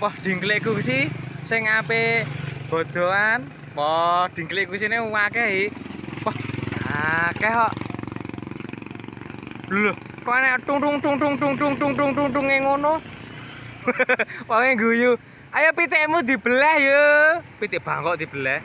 wah dinglekku sih sing ape bodohan wah dinglekku sini wakai wah akeh kok loh kok ana tung tung tung tung tung tung tung tung tung tung ngono wah e guyu ayo pitikmu dibeleh yo pitik bangkok dibeleh.